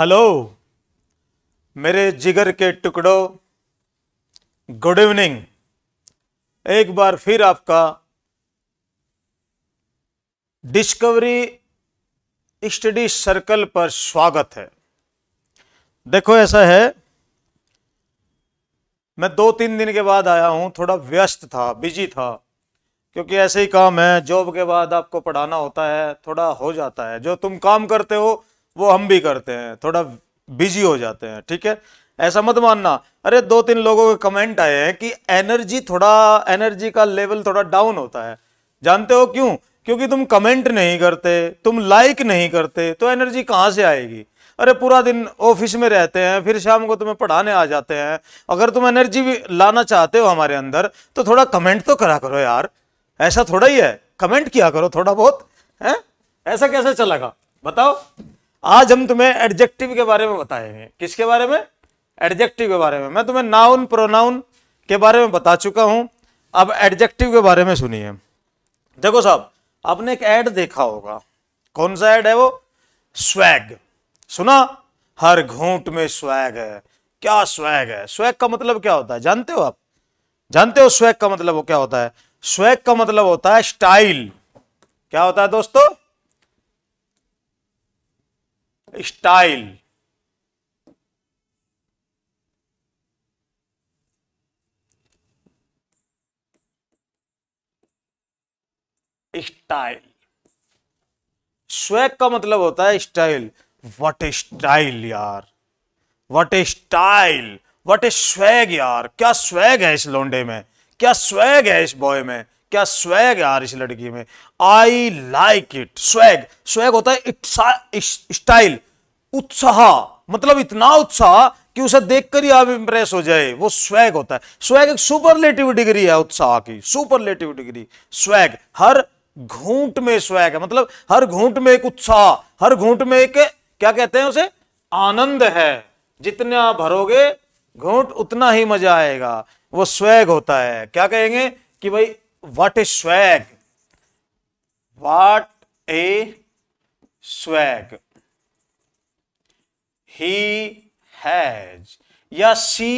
hello मेरे जिगर के टुकड़ों गुड इवनिंग एक बार फिर आपका डिस्कवरी स्टडी सर्कल पर स्वागत है देखो ऐसा है मैं दो तीन दिन के बाद आया हूँ थोड़ा व्यस्त था बिजी था क्योंकि ऐसे ही काम है जॉब के बाद आपको पढ़ाना होता है थोड़ा हो जाता है जो तुम काम करते हो वो हम भी करते हैं थोड़ा बिजी हो जाते हैं ठीक है ऐसा मत मानना अरे दो तीन लोगों के कमेंट आए हैं कि एनर्जी थोड़ा एनर्जी का लेवल थोड़ा डाउन होता है जानते हो क्यों क्योंकि तुम कमेंट नहीं करते तुम लाइक नहीं करते तो एनर्जी कहाँ से आएगी अरे पूरा दिन ऑफिस में रहते हैं फिर शाम को तुम्हें पढ़ाने आ जाते हैं अगर तुम एनर्जी भी लाना चाहते हो हमारे अंदर तो थोड़ा कमेंट तो करा करो यार ऐसा थोड़ा ही है कमेंट किया करो थोड़ा बहुत है ऐसा कैसे चलेगा बताओ आज हम तुम्हें एडजेक्टिव के बारे में बताएंगे किसके बारे में एडजेक्टिव के बारे में मैं तुम्हें नाउन प्रोनाउन के बारे में बता चुका हूं अब एडजेक्टिव के बारे में सुनिए देखो साहब आपने एक एड देखा होगा कौन सा ऐड है वो स्वैग सुना हर घूट में स्वैग है क्या स्वैग है स्वैग का मतलब क्या होता है जानते हो आप जानते हो स्वैग का मतलब वो क्या होता है स्वैग का मतलब होता है स्टाइल क्या होता है दोस्तों स्टाइल स्टाइल स्वैग का मतलब होता है स्टाइल वट स्टाइल यार what style what a swag यार क्या स्वैग है इस लोंडे में क्या स्वैग है इस बॉय में क्या स्वैग यार इस लड़की में I like it swag swag होता है स्टाइल उत्साह मतलब इतना उत्साह कि उसे देखकर ही आप इंप्रेस हो जाए वो स्वैग होता है स्वैग एक सुपरलेटिव डिग्री है उत्साह की सुपरलेटिव डिग्री स्वैग हर घूंट में स्वैग है मतलब हर घूंट में एक उत्साह हर घूंट में एक क्या कहते हैं उसे आनंद है जितना भरोगे घूंट उतना ही मजा आएगा वो स्वैग होता है क्या कहेंगे कि भाई what a swag what a swag ही हैज या सी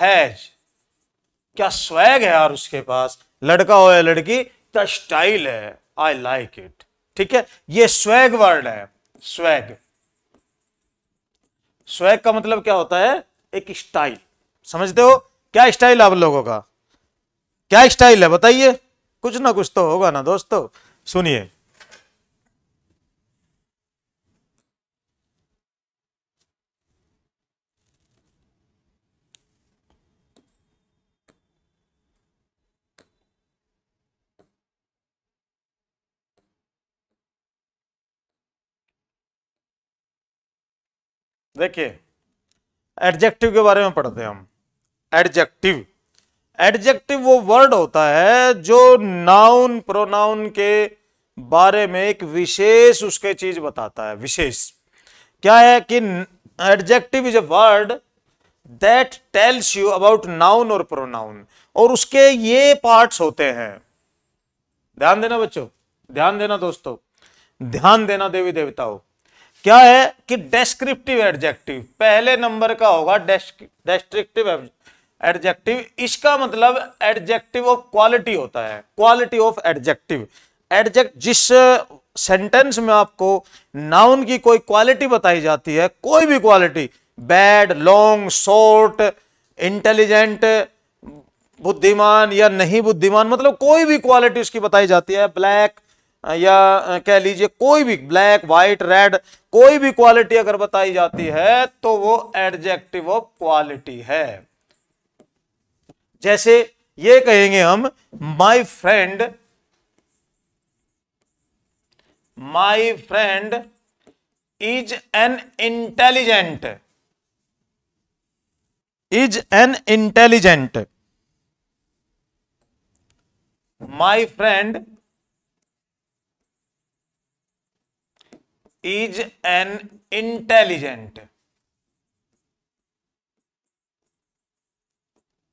हैज क्या स्वैग है यार उसके पास लड़का हो या लड़की क्या स्टाइल है आई लाइक इट ठीक है ये स्वैग वर्ड है स्वैग स्वैग का मतलब क्या होता है एक स्टाइल समझते हो क्या स्टाइल आप लोगों का क्या स्टाइल है बताइए कुछ ना कुछ तो होगा ना दोस्तों सुनिए देखिए एडजेक्टिव के बारे में पढ़ते हैं हम एडजेक्टिव एडजेक्टिव वो वर्ड होता है जो नाउन प्रोनाउन के बारे में एक विशेष उसके चीज बताता है विशेष क्या है कि adjective is a word that tells you about noun और प्रोनाउन और उसके ये पार्ट्स होते हैं ध्यान देना बच्चों ध्यान देना दोस्तों ध्यान देना देवी देवताओं क्या है कि डेस्क्रिप्टिव एडजेक्टिव पहले नंबर का होगा डेस्क्रिप्टिव एडजेक्टिव इसका मतलब एडजेक्टिव ऑफ क्वालिटी होता है क्वालिटी ऑफ एडजेक्टिव एडजेक्ट जिस सेंटेंस में आपको नाउन की कोई क्वालिटी बताई जाती है कोई भी quality bad long short intelligent बुद्धिमान या नहीं बुद्धिमान मतलब कोई भी क्वालिटी उसकी बताई जाती है ब्लैक या कह लीजिए कोई भी ब्लैक वाइट रेड कोई भी क्वालिटी अगर बताई जाती है तो वो एडजेक्टिव ऑफ क्वालिटी है जैसे ये कहेंगे हम my friend my friend is an intelligent is an intelligent my friend is an intelligent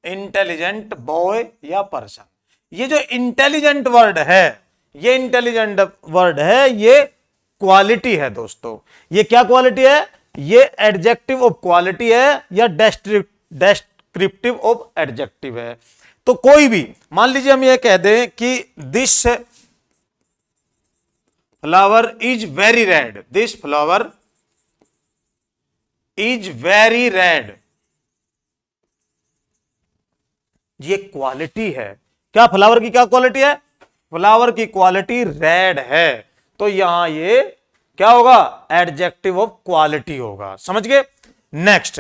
intelligent boy या पर्सन ये जो इंटेलिजेंट वर्ड है ये इंटेलिजेंट वर्ड है ये क्वालिटी है दोस्तों ये क्या क्वालिटी है ये एडजेक्टिव ऑफ क्वालिटी है या डेस्क्रिप्टिव ऑफ एडजेक्टिव है तो कोई भी मान लीजिए हम ये कह दें कि this flower is very red this flower is very red ये क्वालिटी है क्या फ्लावर की क्या क्वालिटी है फ्लावर की क्वालिटी रेड है तो यहां ये क्या होगा एडजेक्टिव ऑफ क्वालिटी होगा समझ गए next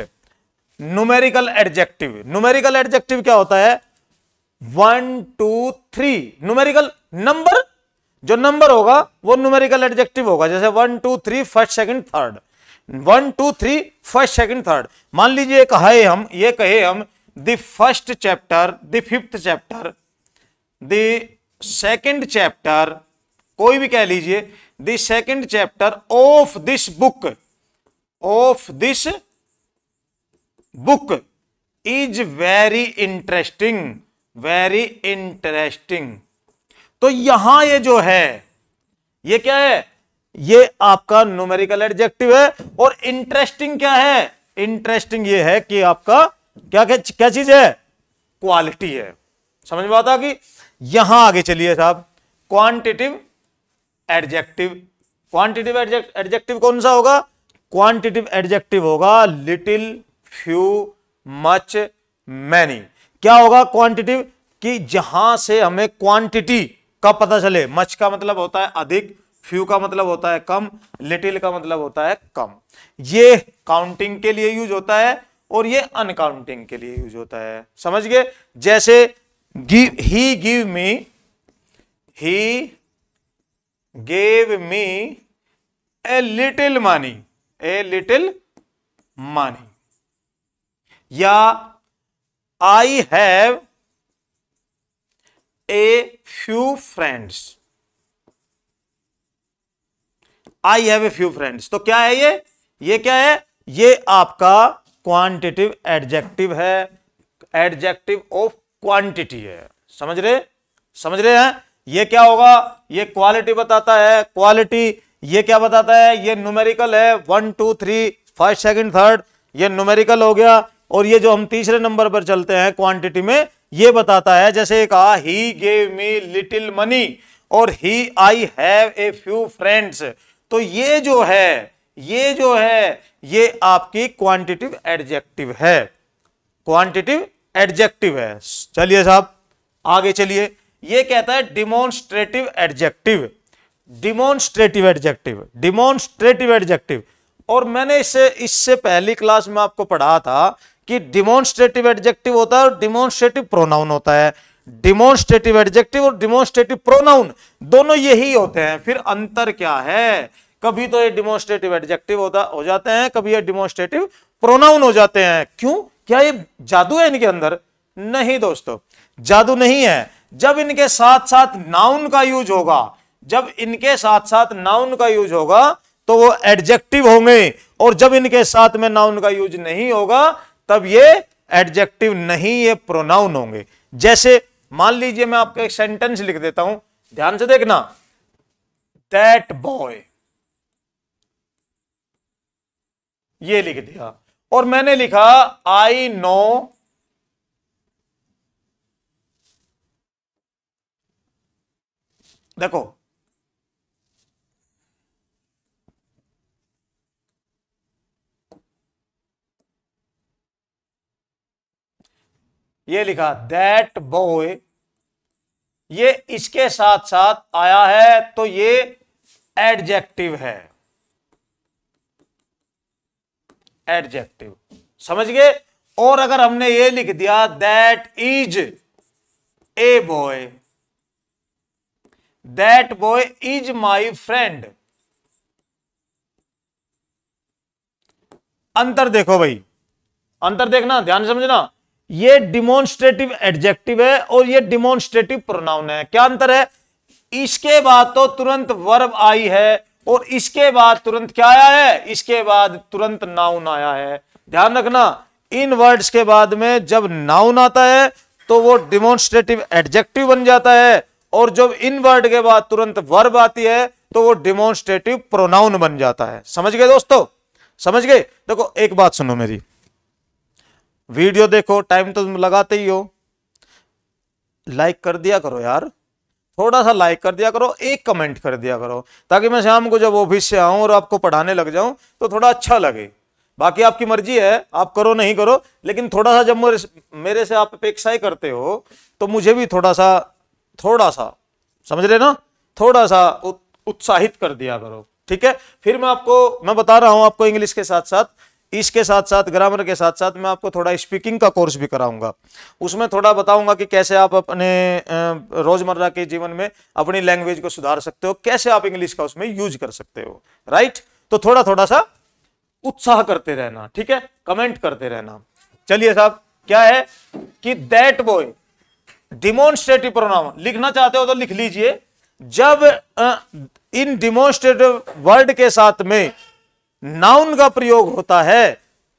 numerical adjective numerical adjective क्या होता है one two three numerical number जो नंबर होगा वो न्यूमेरिकल एडजेक्टिव होगा जैसे one two three first second third one two three first second third मान लीजिए कहे हम ये कहे हम the first chapter, the fifth chapter, the second chapter, कोई भी कह लीजिए the second chapter of this book of this book is very interesting very interesting तो यहां ये जो है ये क्या है ये आपका न्यूमेरिकल एडजेक्टिव है और इंटरेस्टिंग क्या है इंटरेस्टिंग ये है कि आपका क्या क्या, क्या चीज है क्वालिटी है समझ में आता कि यहां आगे चलिए साहब क्वांटिटिव एडजेक्टिव क्वांटिटिव एडजेक्टिव कौन सा होगा क्वांटिटिव एडजेक्टिव होगा लिटिल फ्यू मच मैनी क्या होगा क्वांटिटिव कि जहां से हमें क्वांटिटी का पता चले मच का मतलब होता है अधिक फ्यू का मतलब होता है कम लिटिल का मतलब होता है कम ये काउंटिंग के लिए यूज होता है और ये अनकाउंटिंग के लिए यूज होता है समझ गए जैसे give he give me he gave me a little money a little money या I have a few friends I have a few friends तो क्या है ये ये क्या है ये आपका क्वांटिटिव एडजेक्टिव है एडजेक्टिव ऑफ क्वांटिटी है समझ रहे समझ रहे हैं ये क्या होगा ये क्वालिटी बताता है क्वालिटी ये क्या बताता है ये न्यूमेरिकल है one two three first second third ये न्यूमेरिकल हो गया और ये जो हम तीसरे नंबर पर चलते हैं क्वांटिटी में ये बताता है जैसे कहा he gave me little money और he I have a few friends तो ये जो है ये जो है ये आपकी क्वांटिटिव एडजेक्टिव है क्वांटिटिव एडजेक्टिव है चलिए साहब आगे चलिए ये कहता है demonstrative adjective demonstrative adjective demonstrative adjective और मैंने इसे इससे पहली क्लास में आपको पढ़ा था कि डिमोन्स्ट्रेटिव एडजेक्टिव होता है और डिमोन्स्ट्रेटिव प्रोनाउन होता है डिमोन्स्ट्रेटिव एडजेक्टिव और डिमोन्स्ट्रेटिव प्रोनाउन दोनों यही होते हैं फिर अंतर क्या है कभी तो ये डिमोन्स्ट्रेटिव एडजेक्टिव होता हो जाते हैं कभी ये डिमोस्ट्रेटिव प्रोनाउन हो जाते हैं क्यों क्या ये जादू है इनके अंदर नहीं दोस्तों जादू नहीं है जब इनके साथ साथ नाउन का यूज होगा जब इनके साथ साथ नाउन का यूज होगा तो वो एडजेक्टिव होंगे और जब इनके साथ में नाउन का यूज नहीं होगा तब ये एडजेक्टिव नहीं ये प्रोनाउन होंगे जैसे मान लीजिए मैं आपको एक सेंटेंस लिख देता हूं ध्यान से देखना दैट बॉय ये लिख दिया और मैंने लिखा आई नो देखो ये लिखा दैट बॉय ये इसके साथ साथ आया है तो ये एडजेक्टिव है एडजेक्टिव समझ गए और अगर हमने ये लिख दिया that is a boy that boy is my friend अंतर देखो भाई अंतर देखना ध्यान समझना ये डिमोन्स्ट्रेटिव एडजेक्टिव है और ये डिमोन्स्ट्रेटिव प्रोनाउन है क्या अंतर है इसके बाद तो तुरंत वर्ब आई है और इसके बाद तुरंत क्या आया है इसके बाद तुरंत नाउन आया है ध्यान रखना इन वर्ड्स के बाद में जब नाउन आता है तो वो डिमोन्स्ट्रेटिव एडजेक्टिव बन जाता है और जब इन वर्ड के बाद तुरंत वर्ब आती है तो वो डिमोन्स्ट्रेटिव प्रोनाउन बन जाता है समझ गए दोस्तों समझ गए देखो एक बात सुनो मेरी वीडियो देखो टाइम तो लगाते ही हो लाइक कर दिया करो यार थोड़ा सा लाइक कर दिया करो एक कमेंट कर दिया करो ताकि मैं शाम को जब ऑफिस से आऊँ और आपको पढ़ाने लग जाऊँ तो थोड़ा अच्छा लगे बाकी आपकी मर्जी है आप करो नहीं करो लेकिन थोड़ा सा जब मेरे से आप अपेक्षाएं करते हो तो मुझे भी थोड़ा सा थोड़ा सा समझ रहे ना थोड़ा सा उत्साहित कर दिया करो ठीक है फिर मैं आपको मैं बता रहा हूं आपको इंग्लिश के साथ साथ इसके साथ साथ ग्रामर के साथ साथ मैं आपको थोड़ा स्पीकिंग का कोर्स भी कराऊंगा उसमें थोड़ा बताऊंगा कि कैसे आप अपने रोज़मर्रा के जीवन में अपनी लैंग्वेज को सुधार सकते हो कैसे आप इंग्लिश का उसमें यूज कर सकते हो राइट तो थोड़ा थोड़ा सा उत्साह करते रहना ठीक है कमेंट करते रहना चलिए साहब क्या है कि दैट बॉय डिमोन्स्ट्रेटिव प्रोनाउन लिखना चाहते हो तो लिख लीजिए जब इन डिमोन्स्ट्रेटिव वर्ड के साथ में नाउन का प्रयोग होता है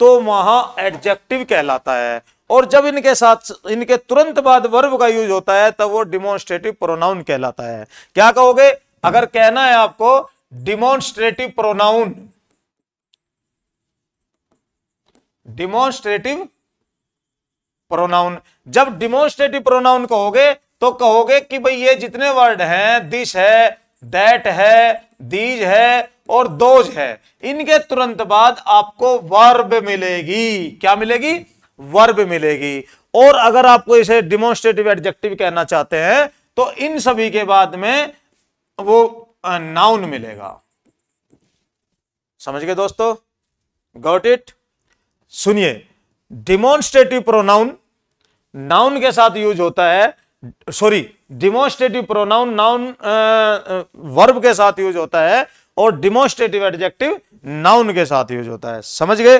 तो वहां एडजेक्टिव कहलाता है और जब इनके साथ इनके तुरंत बाद वर्ब का यूज होता है तब वो डिमोन्स्ट्रेटिव प्रोनाउन कहलाता है क्या कहोगे अगर कहना है आपको डिमोन्स्ट्रेटिव प्रोनाउन डिमोन्स्ट्रेटिव प्रोनाउन जब डिमोन्स्ट्रेटिव प्रोनाउन कहोगे तो कहोगे कि भाई ये जितने वर्ड हैं दिस है दैट है दीज है और दोज है इनके तुरंत बाद आपको वर्ब मिलेगी क्या मिलेगी वर्ब मिलेगी और अगर आपको इसे डिमोन्स्ट्रेटिव एडजेक्टिव कहना चाहते हैं तो इन सभी के बाद में वो नाउन मिलेगा समझ गए दोस्तों गॉट इट सुनिए डिमोन्स्ट्रेटिव प्रोनाउन नाउन के साथ यूज होता है sorry demonstrative pronoun noun verb के साथ यूज होता है और डिमोस्ट्रेटिव एडजेक्टिव नाउन के साथ यूज होता है समझ गए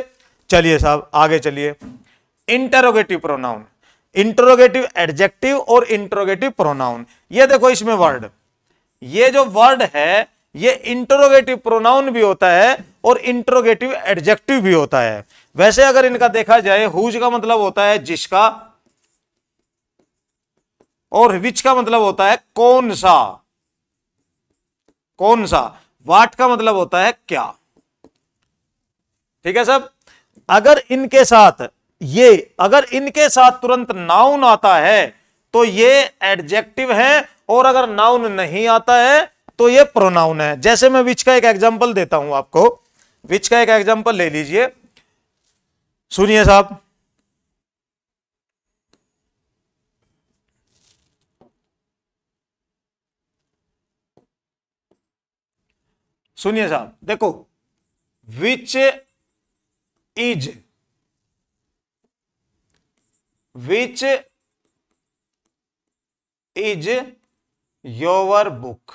चलिए साहब आगे चलिए इंटरोगेटिव प्रोनाउन इंटरोगेटिव एडजेक्टिव और इंटरोगेटिव प्रोनाउन ये देखो इसमें वर्ड ये जो वर्ड है ये इंटरोगेटिव प्रोनाउन भी होता है और इंटरोगेटिव एडजेक्टिव भी होता है वैसे अगर इनका देखा जाए हुज का मतलब होता है जिसका और विच का मतलब होता है कौन सा कौन सा वाट का मतलब होता है क्या ठीक है सब अगर इनके साथ ये अगर इनके साथ तुरंत नाउन आता है तो ये एडजेक्टिव है और अगर नाउन नहीं आता है तो ये प्रोनाउन है जैसे मैं विच का एक एग्जांपल देता हूं आपको विच का एक एग्जांपल ले लीजिए सुनिए साहब सुनिए साहब देखो which is which is your book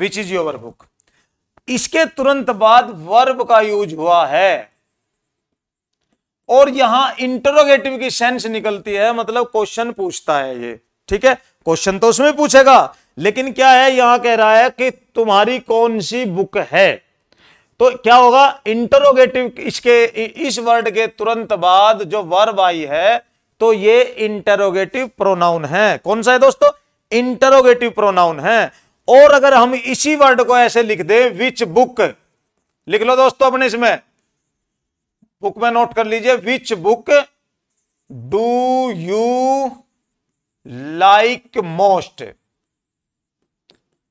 which is your book इसके तुरंत बाद वर्ब का यूज हुआ है और यहां इंटरोगेटिव की सेंस निकलती है मतलब क्वेश्चन पूछता है ये ठीक है क्वेश्चन तो उसमें पूछेगा लेकिन क्या है यहां कह रहा है कि तुम्हारी कौन सी बुक है तो क्या होगा इंटरोगेटिव इसके इस वर्ड के तुरंत बाद जो वर्ब आई है तो ये इंटरोगेटिव प्रोनाउन है कौन सा है दोस्तों इंटरोगेटिव प्रोनाउन है और अगर हम इसी वर्ड को ऐसे लिख दें विच बुक लिख लो दोस्तों अपने इसमें बुक में नोट कर लीजिए which book do you like most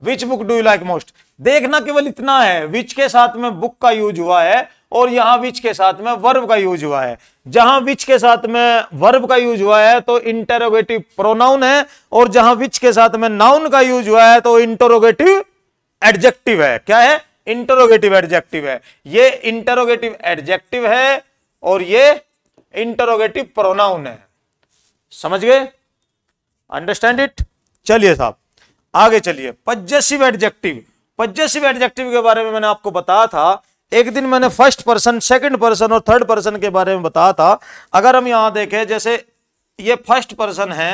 which book do you like most देखना केवल इतना है विच के साथ में बुक का यूज हुआ है और यहां विच के साथ में वर्ब का यूज हुआ है जहां विच के साथ में वर्ब का यूज हुआ है तो इंटेरोगेटिव प्रोनाउन है और जहां विच के साथ में नाउन का यूज हुआ है तो इंटरोगेटिव एडजेक्टिव है क्या है इंटरोगेटिव एडजेक्टिव है ये इंटरोगेटिव एडजेक्टिव है और ये इंटरोगेटिव प्रोनाउन है समझ गए अंडरस्टैंड इट चलिए साहब आगे चलिए पजेसिव एडजेक्टिव पजेसिव एडजेक्टिव के बारे में मैंने आपको बताया था एक दिन मैंने फर्स्ट पर्सन सेकंड पर्सन और थर्ड पर्सन के बारे में बताया था अगर हम यहां देखें जैसे ये फर्स्ट पर्सन है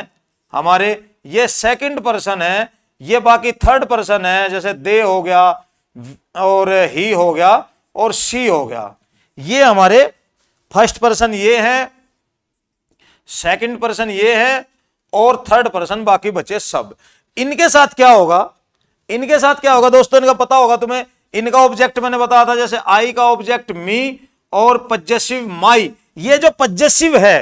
हमारे ये सेकंड पर्सन है ये बाकी थर्ड पर्सन है जैसे दे हो गया और ही हो गया और सी हो गया ये हमारे फर्स्ट पर्सन ये है सेकंड पर्सन ये है और थर्ड पर्सन बाकी बचे सब इनके साथ क्या होगा इनके साथ क्या होगा दोस्तों इनका पता होगा तुम्हें इनका ऑब्जेक्ट मैंने बताया था जैसे आई का ऑब्जेक्ट मी और पजेसिव माई ये जो पजेसिव है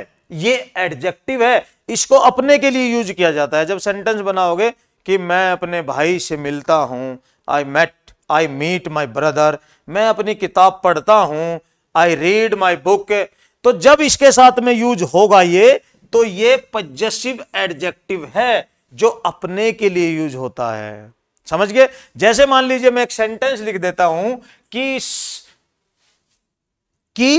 ये एडजेक्टिव है इसको अपने के लिए यूज किया जाता है जब सेंटेंस बनाओगे कि मैं अपने भाई से मिलता हूं I met I meet my brother मैं अपनी किताब पढ़ता हूं आई रीड माई बुक तो जब इसके साथ में यूज होगा ये तो ये पजेसिव एडजेक्टिव है जो अपने के लिए यूज होता है समझ गए जैसे मान लीजिए मैं एक सेंटेंस लिख देता हूं कि कि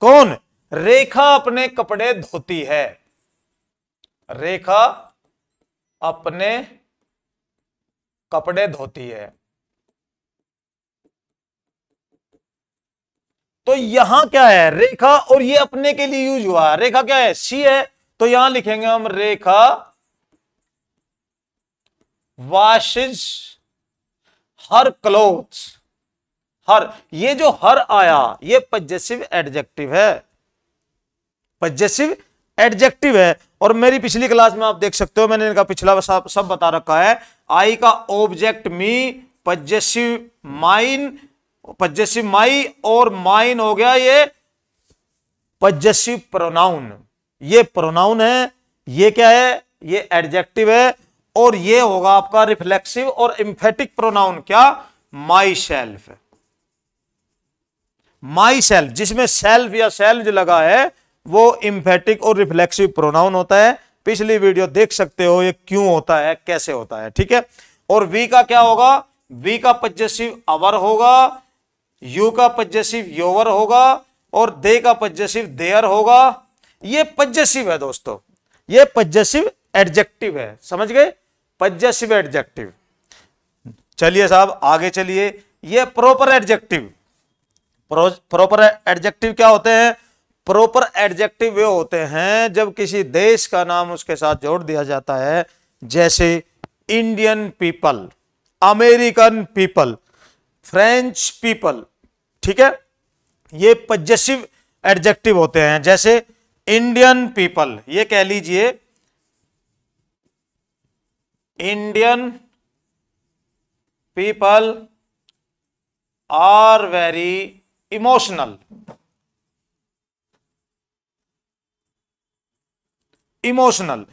कौन रेखा अपने कपड़े धोती है रेखा अपने कपड़े धोती है तो यहां क्या है रेखा और ये अपने के लिए यूज हुआ रेखा क्या है सी है तो यहां लिखेंगे हम रेखा वाशिज हर क्लोथ हर ये जो हर आया ये पजेसिव एडजेक्टिव है पजेसिव एडजेक्टिव है और मेरी पिछली क्लास में आप देख सकते हो मैंने इनका पिछला सब बता रखा है आई का object me possessive mine possessive my और माइन हो गया ये पजेसिव प्रोनाउन ये प्रोनाउन है ये क्या है ये एडजेक्टिव है और ये होगा आपका रिफ्लेक्सिव और इम्फेटिक प्रोनाउन क्या माई सेल्फ माई सेल्फ जिसमें सेल्फ या सेल्फ लगा है वो इम्फेटिक और रिफ्लेक्सिव प्रोनाउन होता है पिछली वीडियो देख सकते हो ये क्यों होता है कैसे होता है ठीक है और वी का क्या होगा वी का पजेसिव अवर होगा यू का पजेसिव योवर होगा और दे का पजेसिव देयर होगा ये पज्जसिव है दोस्तों ये पज्जसिव एडजेक्टिव है समझ गए पज्जसिव एडजेक्टिव चलिए साहब आगे चलिए ये प्रॉपर एडजेक्टिव प्रॉपर एडजेक्टिव क्या होते हैं प्रॉपर एडजेक्टिव वे होते हैं जब किसी देश का नाम उसके साथ जोड़ दिया जाता है जैसे Indian people American people French people ठीक है ये पज्जसिव एडजेक्टिव होते हैं जैसे इंडियन पीपल ये कह लीजिए Indian people are very emotional emotional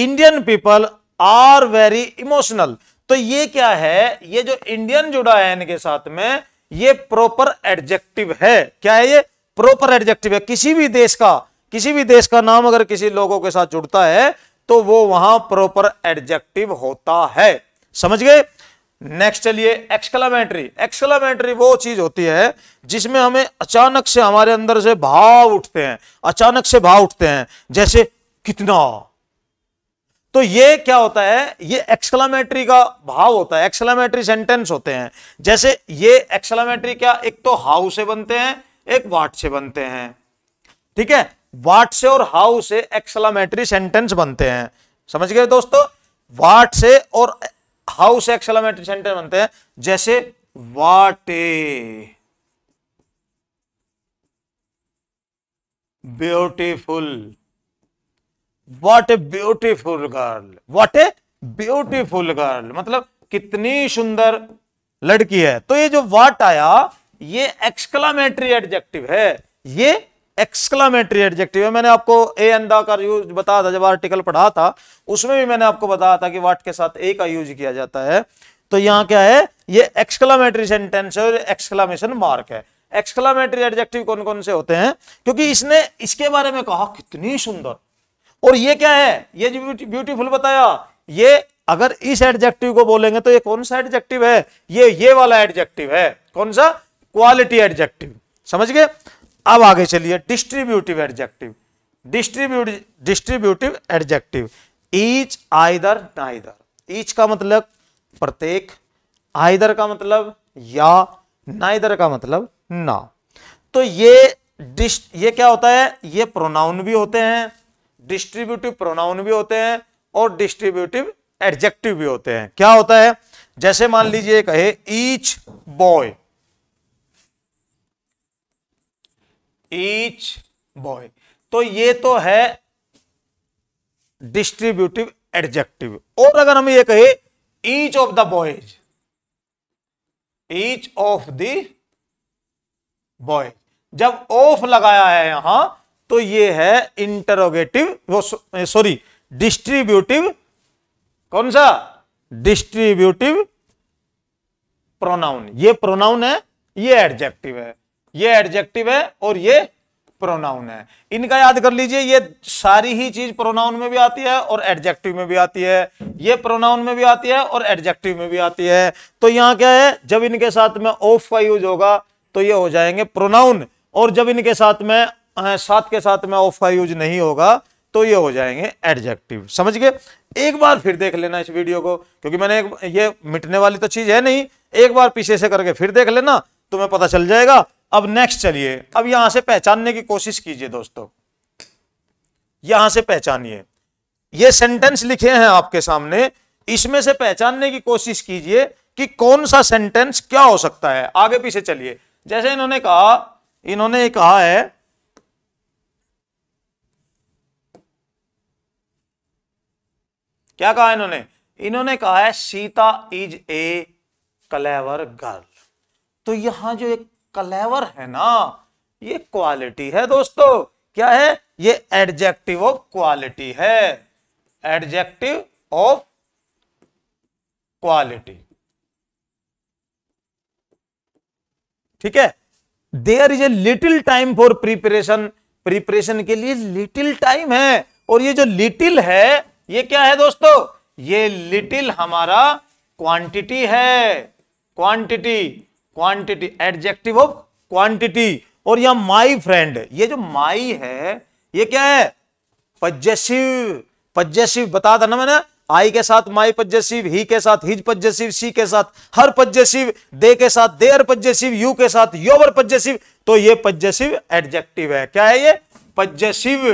Indian people are very emotional तो ये क्या है ये जो इंडियन जुड़ा है इनके साथ में ये प्रॉपर एडजेक्टिव है क्या है ये प्रॉपर एडजेक्टिव है किसी भी देश का किसी भी देश का नाम अगर किसी लोगों के साथ जुड़ता है तो वो वहां प्रॉपर एडजेक्टिव होता है समझ गए नेक्स्ट चलिए एक्सक्लामेंट्री एक्सक्लामेंट्री वो चीज होती है जिसमें हमें अचानक से हमारे अंदर से भाव उठते हैं अचानक से भाव उठते हैं जैसे कितना तो ये क्या होता है ये एक्सक्लामेटरी का भाव होता है एक्सक्लामेटरी सेंटेंस होते हैं जैसे ये एक्सक्लामेटरी क्या एक तो हाउ से बनते हैं एक वाट से बनते हैं ठीक है वाट से और हाउ से एक्सलामेटरी सेंटेंस बनते हैं समझ गए दोस्तों वाट से और हाउ से एक्सलामेटरी सेंटेंस बनते हैं जैसे what a beautiful what a beautiful girl what a beautiful girl मतलब कितनी सुंदर लड़की है तो ये जो वाट आया ये एक्सक्लामेटरी एडजेक्टिव है ये एक्सक्लामेटरी एडजेक्टिव है मैंने आपको ए अंदा का यूज बताया था जब आर्टिकल पढ़ा था उसमें भी मैंने आपको बताया था कि वाट के साथ ए का यूज किया जाता है तो यहाँ क्या है ये एक्सक्लामेटरी सेंटेंस है और एक्सक्लामेशन मार्क है एक्सक्लामेटरी एडजेक्टिव कौन कौन से होते हैं क्योंकि इसने इसके बारे में कहा कितनी सुंदर और ये क्या है ये जो ब्यूटीफुल बताया ये अगर इस एडजेक्टिव को बोलेंगे तो ये कौन सा एडजेक्टिव है ये ये वाला एडजेक्टिव है कौन सा क्वालिटी एडजेक्टिव समझ गए अब आगे चलिए distributive adjective distributive distributive adjective each either neither each का मतलब प्रत्येक आइदर का मतलब या नाइदर का मतलब ना तो ये ये क्या होता है ये प्रोनाउन भी होते हैं डिस्ट्रीब्यूटिव प्रोनाउन भी होते हैं और डिस्ट्रीब्यूटिव एडजेक्टिव भी होते हैं क्या होता है जैसे मान लीजिए कहे ईच बॉय ईच बॉय तो ये तो है डिस्ट्रीब्यूटिव एडजेक्टिव और अगर हम ये कहें each of the boys each of the boy जब ऑफ लगाया है यहां तो ये है इंटरोगेटिव वो सॉरी डिस्ट्रीब्यूटिव कौन सा डिस्ट्रीब्यूटिव प्रोनाउन ये प्रोनाउन है ये एडजेक्टिव है ये एडजेक्टिव है और ये प्रोनाउन है इनका याद कर लीजिए ये सारी ही चीज प्रोनाउन में भी आती है और एडजेक्टिव में भी आती है ये प्रोनाउन में भी आती है और एडजेक्टिव में भी आती है तो यहाँ क्या है जब इनके साथ में ऑफ का यूज होगा तो ये हो जाएंगे प्रोनाउन और जब इनके साथ में साथ के साथ में ऑफ का यूज नहीं होगा तो ये हो जाएंगे एडजेक्टिव समझ गए एक बार फिर देख लेना इस वीडियो को क्योंकि मैंने एक ये मिटने वाली तो चीज है नहीं एक बार पीछे से करके फिर देख लेना तुम्हें तो पता चल जाएगा अब नेक्स्ट चलिए अब यहां से पहचानने की कोशिश कीजिए दोस्तों यहां से पहचानिए ये सेंटेंस लिखे हैं आपके सामने इसमें से पहचानने की कोशिश कीजिए कि कौन सा सेंटेंस क्या हो सकता है आगे पीछे चलिए जैसे इन्होंने कहा इन्होंने कहा है क्या कहा इन्होंने इन्होंने कहा है सीता इज ए कलेवर गर्ल तो यहां जो एक कलेवर है ना ये क्वालिटी है दोस्तों क्या है ये एडजेक्टिव ऑफ क्वालिटी है एडजेक्टिव ऑफ क्वालिटी ठीक है there is a little time for preparation preparation के लिए लिटिल टाइम है और ये जो लिटिल है ये क्या है दोस्तों ये लिटिल हमारा क्वांटिटी है quantity quantity adjective of quantity और यह माई फ्रेंड ये जो माई है ये क्या है पजेसिव पजेसिव बता था ना मैंने आई के साथ माई पजेसिव ही के साथ हिज पजेसिव सी के साथ हर पजेसिव दे के साथ देर पजेसिव यू के साथ योवर पजेसिव तो ये पजेसिव एडजेक्टिव है क्या है ये पजेसिव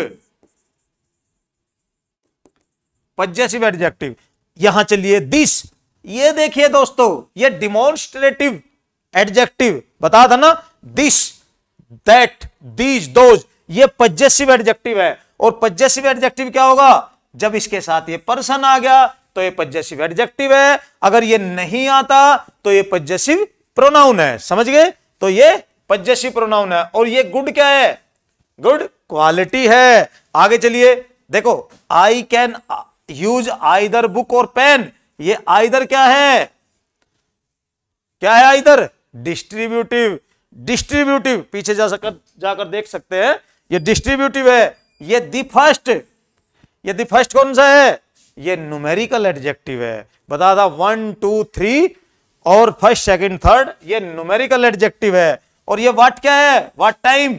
पजेसिव एडजेक्टिव यहां चलिए दिस ये देखिए दोस्तों ये डिमोन्स्ट्रेटिव एडजेक्टिव बता था ना दिस दैट दीज दोज ये पजेसिव एडजेक्टिव है और पजेसिव एडजेक्टिव क्या होगा जब इसके साथ ये पर्सन आ गया तो ये पजेसिव एडजेक्टिव है अगर ये नहीं आता तो ये पजेसिव प्रोनाउन है समझ गए तो ये पजेसिव प्रोनाउन है और ये गुड क्या है गुड क्वालिटी है आगे चलिए देखो I can use either book और पेन ये आइदर क्या है क्या है आइदर डिस्ट्रीब्यूटिव डिस्ट्रीब्यूटिव पीछे जा सकर जाकर देख सकते हैं ये डिस्ट्रीब्यूटिव है ये दी फर्स्ट ये दी फर्स्ट कौन सा है ये न्यूमेरिकल एडजेक्टिव है बता था वन टू थ्री और फर्स्ट सेकंड थर्ड ये न्यूमेरिकल एडजेक्टिव है और ये वाट क्या है वाट टाइम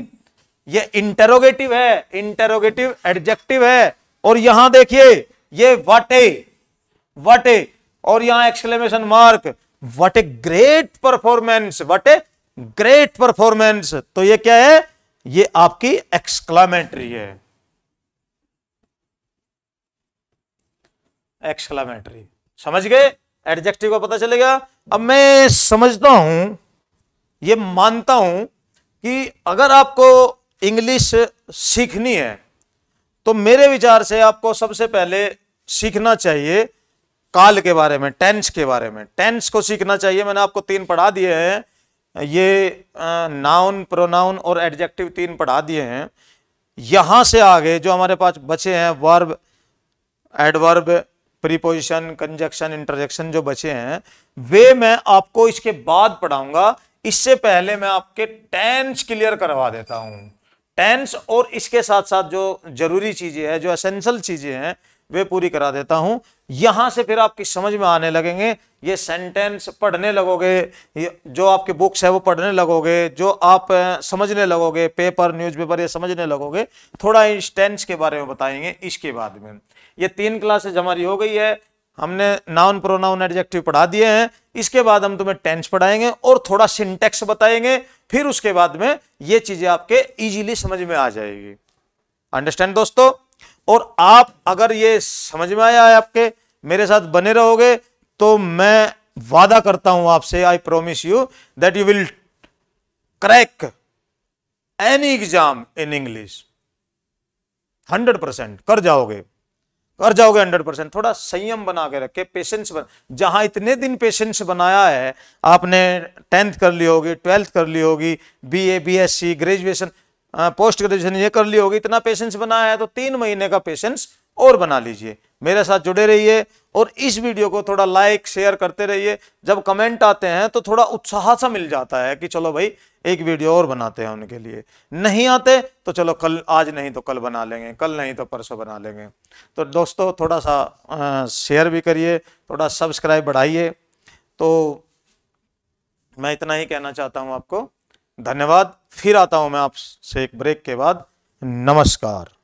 ये इंटेरोगेटिव है इंटेरोगेटिव एडजेक्टिव है और यहां देखिए ये वाटे ए और यहां exclamation mark what a great performance what a great performance तो ये क्या है ये आपकी एक्सक्लामेटरी है एक्सक्लामेटरी समझ गए एडजेक्टिव का पता चलेगा अब मैं समझता हूं ये मानता हूं कि अगर आपको इंग्लिश सीखनी है तो मेरे विचार से आपको सबसे पहले सीखना चाहिए काल के बारे में टेंस के बारे में टेंस को सीखना चाहिए मैंने आपको तीन पढ़ा दिए हैं ये नाउन प्रोनाउन और एडजेक्टिव तीन पढ़ा दिए हैं यहां से आगे जो हमारे पास बचे हैं verb adverb preposition conjunction interjection जो बचे हैं वे मैं आपको इसके बाद पढ़ाऊंगा इससे पहले मैं आपके टेंस क्लियर करवा देता हूँ टेंस और इसके साथ साथ जो जरूरी चीज़ें हैं जो असेंशल चीज़ें हैं वे पूरी करा देता हूं यहां से फिर आपकी समझ में आने लगेंगे ये सेंटेंस पढ़ने लगोगे जो आपके बुक्स है वो पढ़ने लगोगे जो आप समझने लगोगे पेपर न्यूज़पेपर ये समझने लगोगे थोड़ा इस टेंस के बारे में बताएंगे इसके बाद में ये तीन क्लासेज हमारी हो गई है हमने नाउन प्रोनाउन एडजेक्टिव पढ़ा दिए हैं इसके बाद हम तुम्हें टेंस पढ़ाएंगे और थोड़ा सिंटेक्स बताएंगे फिर उसके बाद में ये चीज़ें आपके इजीली समझ में आ जाएगी अंडरस्टैंड दोस्तों और आप अगर ये समझ में आया है आपके मेरे साथ बने रहोगे तो मैं वादा करता हूं आपसे I promise you that you will crack any exam in English hundred percent कर जाओगे कर जाओगे हंड्रेड परसेंट थोड़ा संयम बना के रखे पेशेंस बन जहां इतने दिन पेशेंस बनाया है आपने टेंथ कर ली होगी ट्वेल्थ कर ली होगी बीए बीएससी ग्रेजुएशन हाँ, पोस्ट ग्रेजुएशन ये कर ली होगी इतना पेशेंस बनाया है तो तीन महीने का पेशेंस और बना लीजिए मेरे साथ जुड़े रहिए और इस वीडियो को थोड़ा लाइक शेयर करते रहिए जब कमेंट आते हैं तो थोड़ा उत्साह सा मिल जाता है कि चलो भाई एक वीडियो और बनाते हैं उनके लिए नहीं आते तो चलो कल आज नहीं तो कल बना लेंगे कल नहीं तो परसों बना लेंगे तो दोस्तों थोड़ा सा शेयर भी करिए थोड़ा सब्सक्राइब बढ़ाइए तो मैं इतना ही कहना चाहता हूँ आपको धन्यवाद फिर आता हूँ मैं आपसे एक ब्रेक के बाद नमस्कार